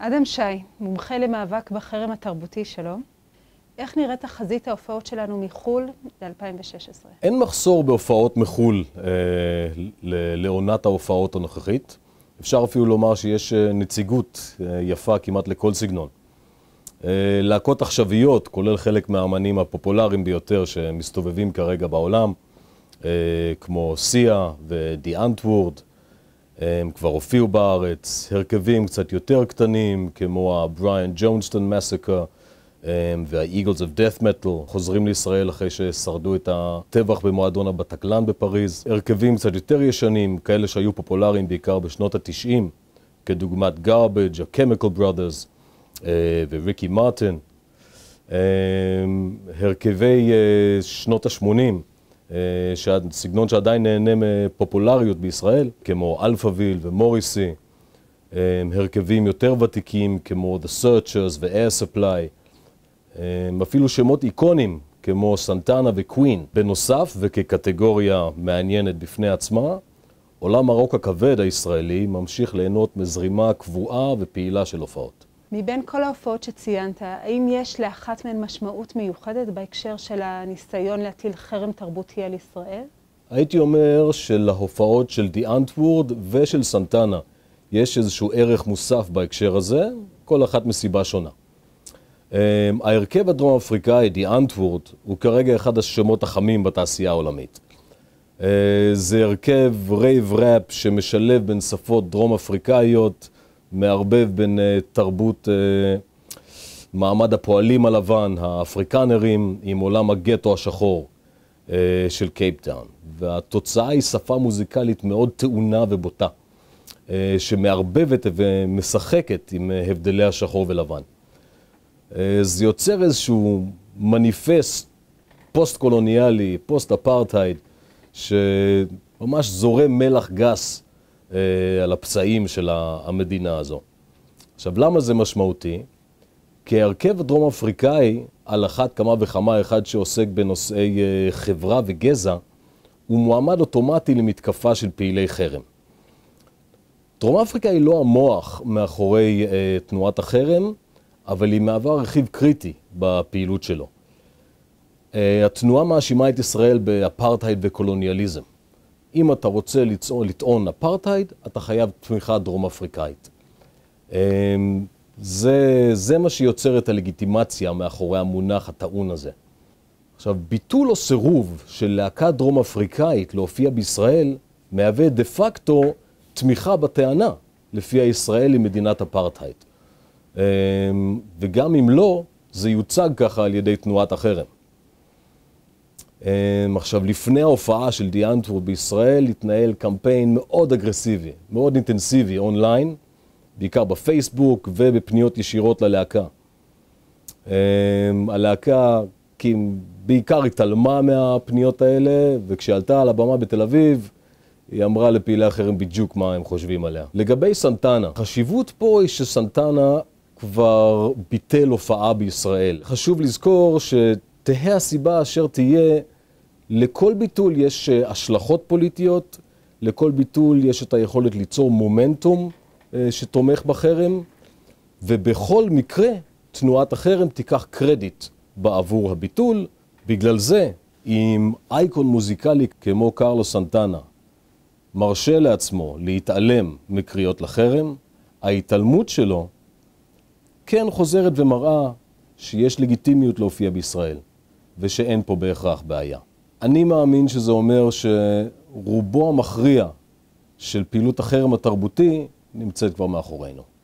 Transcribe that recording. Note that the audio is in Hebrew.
אדם שי, מומחה למאבק בחרם התרבותי שלו, איך נראית תחזית ההופעות שלנו מחו"ל ל-2016? אין מחסור בהופעות מחו"ל אה, לעונת ההופעות הנוכחית. אפשר אפילו לומר שיש אה, נציגות אה, יפה כמעט לכל סגנון. אה, להקות עכשוויות, כולל חלק מהאמנים הפופולריים ביותר שמסתובבים כרגע בעולם, כמו סיה ודיאנטוורד, הם כבר הופיעו בארץ, הרכבים קצת יותר קטנים, כמו הבריאן ג'ונסטון מסקר והאיגלס אוף דאט מטל, חוזרים לישראל אחרי ששרדו את הטבח במועדון הבטקלן בפריז. הרכבים קצת יותר ישנים, כאלה שהיו פופולריים בעיקר בשנות התשעים, כדוגמת גארבג' הקמיקל ברודרס וריקי מרטין. הרכבי אה, שנות השמונים, אה, סגנון שעדיין נהנה מפופולריות בישראל, כמו אלפאביל ומוריסי, אה, הרכבים יותר ותיקים כמו The Searchers ו-Air Supply, אה, אפילו שמות איקונים כמו סנטנה וקווין. בנוסף, וכקטגוריה מעניינת בפני עצמה, עולם הרוק הכבד הישראלי ממשיך ליהנות מזרימה קבועה ופעילה של הופעות. מבין כל ההופעות שציינת, האם יש לאחת מהן משמעות מיוחדת בהקשר של הניסיון להטיל חרם תרבותי על ישראל? הייתי אומר שלהופעות של די אנטוורד ושל סנטנה יש איזשהו ערך מוסף בהקשר הזה, כל אחת מסיבה שונה. אמ, ההרכב הדרום אפריקאי, די אנטוורד, הוא כרגע אחד השמות החמים בתעשייה העולמית. אה, זה הרכב רייב ראפ שמשלב בין שפות דרום אפריקאיות, מערבב בין uh, תרבות uh, מעמד הפועלים הלבן, האפריקנרים, עם עולם הגטו השחור uh, של קייפטאון. והתוצאה היא שפה מוזיקלית מאוד טעונה ובוטה, uh, שמערבבת ומשחקת עם uh, הבדלי השחור ולבן. Uh, זה יוצר איזשהו מניפסט פוסט-קולוניאלי, פוסט-אפרטהייד, שממש זורם מלח גס אה, על הפצעים של המדינה הזו. עכשיו, למה זה משמעותי? כי ההרכב הדרום אפריקאי, על אחת כמה וכמה אחד שעוסק בנושאי אה, חברה וגזע, הוא מועמד אוטומטי למתקפה של פעילי חרם. דרום אפריקה היא לא המוח מאחורי אה, תנועת החרם, אבל היא מהווה רכיב קריטי בפעילות שלו. אה, התנועה מאשימה את ישראל באפרטהייד וקולוניאליזם. אם אתה רוצה לטעון, לטעון אפרטהייד, אתה חייב תמיכה דרום אפריקאית. אמ, זה, זה מה שיוצר את הלגיטימציה מאחורי המונח הטעון הזה. עכשיו, ביטול או סירוב של להקה דרום אפריקאית להופיע בישראל, מהווה דה פקטו תמיכה בטענה, לפיה ישראל היא מדינת אפרטהייד. אמ, וגם אם לא, זה יוצג ככה על ידי תנועת החרם. אמ, עכשיו, לפני ההופעה של דיאנטור בישראל, התנהל קמפיין מאוד אגרסיבי, מאוד אינטנסיבי, אונליין, בעיקר בפייסבוק ובפניות ישירות ללהקה. אמ, הלהקה בעיקר התעלמה מהפניות האלה, וכשעלתה על הבמה בתל אביב, היא אמרה לפעילי אחרים בדיוק מה הם חושבים עליה. לגבי סנטנה, החשיבות פה היא שסנטנה כבר ביטל הופעה בישראל. חשוב לזכור ש... תהא הסיבה אשר תהיה, לכל ביטול יש אה, השלכות פוליטיות, לכל ביטול יש את היכולת ליצור מומנטום אה, שתומך בחרם, ובכל מקרה תנועת החרם תיקח קרדיט בעבור הביטול. בגלל זה, אם אייקון מוזיקלי כמו קרלו סנטנה מרשה לעצמו להתעלם מקריאות לחרם, ההתעלמות שלו כן חוזרת ומראה שיש לגיטימיות להופיע בישראל. ושאין פה בהכרח בעיה. אני מאמין שזה אומר שרובו המכריע של פעילות החרם התרבותי נמצאת כבר מאחורינו.